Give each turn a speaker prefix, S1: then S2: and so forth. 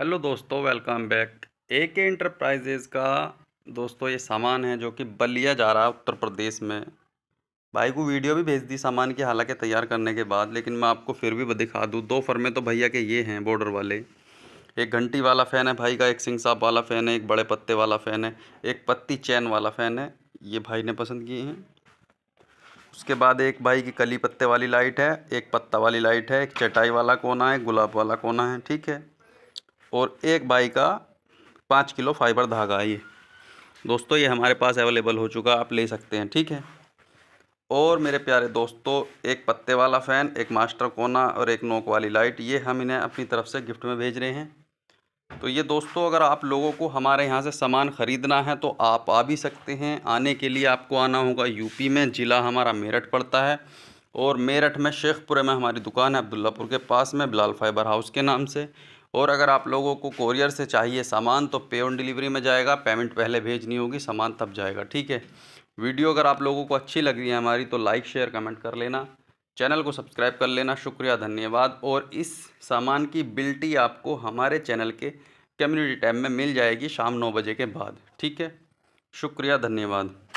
S1: hello दोस्तों welcome back ए के enterprises का दोस्तों ये सामान है जो कि बलिया जा रहा है उत्तर प्रदेश में भाई को वीडियो भी भेज दी सामान की हालांकि तैयार करने के बाद लेकिन मैं आपको फिर भी दिखा दूँ दो फर्मे तो भैया के ये हैं बॉर्डर वाले एक घंटी वाला फ़ैन है भाई का एक सिंह साहब वाला फ़ैन है एक बड़े पत्ते वाला फ़ैन है एक पत्ती चैन वाला फ़ैन है ये भाई ने पसंद किए हैं उसके बाद एक भाई की कली पत्ते वाली लाइट है एक पत्ता वाली लाइट है एक चटाई वाला कोना है गुलाब वाला कोना है ठीक है और एक बाई का पाँच किलो फाइबर धागा ये दोस्तों ये हमारे पास अवेलेबल हो चुका आप ले सकते हैं ठीक है और मेरे प्यारे दोस्तों एक पत्ते वाला फ़ैन एक मास्टर कोना और एक नोक वाली लाइट ये हम इन्हें अपनी तरफ से गिफ्ट में भेज रहे हैं तो ये दोस्तों अगर आप लोगों को हमारे यहाँ से सामान ख़रीदना है तो आप आ भी सकते हैं आने के लिए आपको आना होगा यूपी में ज़िला हमारा मेरठ पड़ता है और मेरठ में शेखपुरे में हमारी दुकान है अब्दुल्लापुर के पास में बिलाल फाइबर हाउस के नाम से और अगर आप लोगों को कोरियर से चाहिए सामान तो पे ऑन डिलीवरी में जाएगा पेमेंट पहले भेजनी होगी सामान तब जाएगा ठीक है वीडियो अगर आप लोगों को अच्छी लग रही है हमारी तो लाइक शेयर कमेंट कर लेना चैनल को सब्सक्राइब कर लेना शुक्रिया धन्यवाद और इस सामान की बिल्टी आपको हमारे चैनल के कम्युनिटी टैब में मिल जाएगी शाम नौ बजे के बाद ठीक है शुक्रिया धन्यवाद